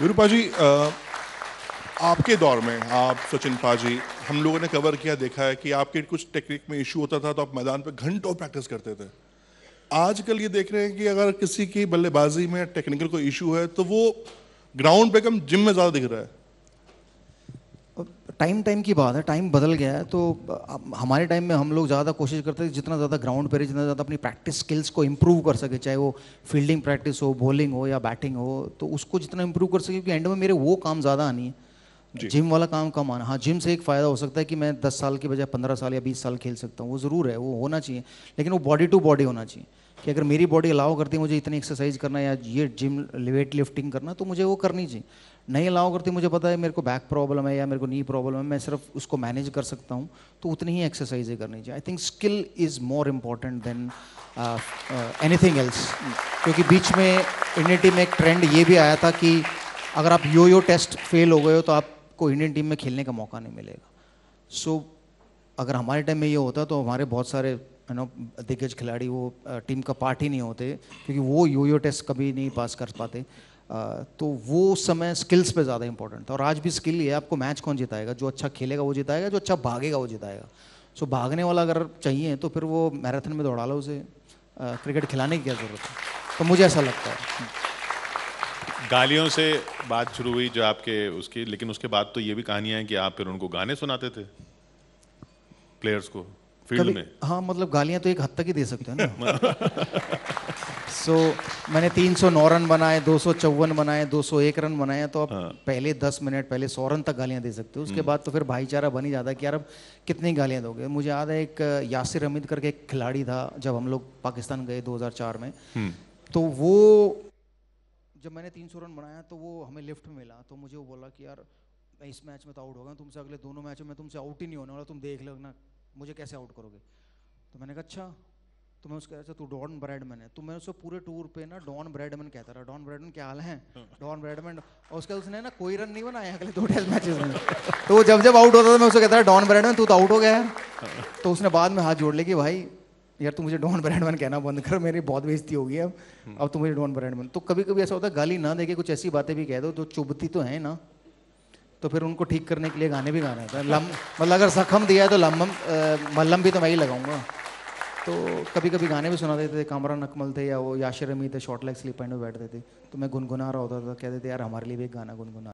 गुरुपा जी आपके दौर में आप सचिन पाजी हम लोगों ने कवर किया देखा है कि आपके कुछ टेक्निक में इशू होता था तो आप मैदान पर घंटों प्रैक्टिस करते थे आजकल ये देख रहे हैं कि अगर किसी की बल्लेबाजी में टेक्निकल कोई इशू है तो वो ग्राउंड पे कम जिम में ज़्यादा दिख रहा है टाइम टाइम की बात है टाइम बदल गया है तो हमारे टाइम में हम लोग ज़्यादा कोशिश करते थे जितना ज़्यादा ग्राउंड पर जितना ज़्यादा अपनी प्रैक्टिस स्किल्स को इम्प्रूव कर सके चाहे वो फील्डिंग प्रैक्टिस हो बॉलिंग हो या बैटिंग हो तो उसको जितना इम्प्रूव कर सके क्योंकि एंड में मेरे वो काम ज़्यादा आनी है जिम वाला काम कम आना हाँ जिम से एक फ़ायदा हो सकता है कि मैं दस साल के बजाय पंद्रह साल या बीस साल खेल सकता हूँ वो ज़रूर है वो होना चाहिए लेकिन वो बॉडी टू बॉडी होना चाहिए कि अगर मेरी बॉडी अलाउ करती है मुझे इतनी एक्सरसाइज करना या ये जिम वेट लिफ्टिंग करना तो मुझे वो करनी चाहिए नहीं अलाउ करती मुझे पता है मेरे को बैक प्रॉब्लम है या मेरे को नी प्रॉब्लम है मैं सिर्फ उसको मैनेज कर सकता हूँ तो उतनी ही एक्सरसाइजें करनी चाहिए I think skill is more important than anything else क्योंकि बीच में इंडिटी में एक ट्रेंड ये भी आया था कि अगर आप यो यो टेस्ट फेल हो गए हो तो आप को इंडियन टीम में खेलने का मौका नहीं मिलेगा सो so, अगर हमारे टाइम में ये होता तो हमारे बहुत सारे यू नो दिग्गज खिलाड़ी वो टीम का पार्ट ही नहीं होते क्योंकि वो यो टेस्ट कभी नहीं पास कर पाते तो वो समय स्किल्स पे ज़्यादा इंपॉर्टेंट था और आज भी स्किल ये आपको मैच कौन जिताएगा जो अच्छा खेलेगा वो जिताएगा जो अच्छा भागेगा वो जिताएगा सो so, भागने वाला अगर चाहिए तो फिर वो मैराथन में दौड़ा लो उसे क्रिकेट खिलाने की क्या ज़रूरत है तो मुझे ऐसा लगता है गालियों से बात शुरू हुई जो आपके उसकी लेकिन उसके बाद तो ये भी कहानियां हैं कि आप फिर उनको गाने सुनाते थे प्लेयर्स को फील्ड में हाँ मतलब गालियां तो एक हद तक ही दे सकते हैं ना सो so, मैंने 309 रन बनाए दो बनाए 201 रन बनाए तो आप हाँ। पहले 10 मिनट पहले 100 रन तक गालियां दे सकते हो उसके हम्म। बाद तो फिर भाईचारा बन ही जाता है कि यार अब कितनी गालियां दोगे मुझे याद है एक यासिर अमित करके एक खिलाड़ी था जब हम लोग पाकिस्तान गए 2004 में हम्म। तो वो जब मैंने तीन सौ रन बनाया तो वो हमें लिफ्ट में मिला तो मुझे वो बोला कि यार मैं इस मैच में तो आउट होगा तुमसे अगले दोनों मैचों में तुमसे आउट ही नहीं होने वाला तुम देख लेना मुझे कैसे आउट करोगे तो मैंने कहा अच्छा तो मैं उसको था अच्छा, तू डॉन ब्रैडमैन है तो मैं उसको पूरे टूर पे ना डॉन ब्रैडमैन कहता रहा डॉन ब्रैडमैन क्या हाल है हाँ। डॉन ब्रैडमैन और उसके उसने ना कोई रन नहीं बनाया अगले दो टेस्ट मैचेस में तो जब जब आउट होता था मैं उसको कहता था डॉन ब्रैडमैन तू तो आउट हो गया है हाँ। तो उसने बाद में हाथ जोड़ लिया कि भाई यार तू मुझे डॉन ब्रैंडमैन कहना बंद कर मेरी बहुत बेइज्जती होगी अब हम्म। अब तू मुझे डॉन ब्रैंडमैन तो कभी कभी ऐसा होता है गाली ना देके कुछ ऐसी बातें भी कह दो जो चुभती तो है ना तो फिर उनको ठीक करने के लिए गाने भी गाने होते हैं तो लम मतलब अगर सखम दिया है तो लम्बम मल्लम भी तो मैं ही लगाऊंगा तो कभी कभी गाने भी सुना देते थे कामरान अकमल थे या वो याशिर अमी थे शॉर्ट लेग स्लीपर में बैठते थे तो मैं गुनगुना रहा होता था कहते थे यार हमारे लिए भी एक गाना गुनगुना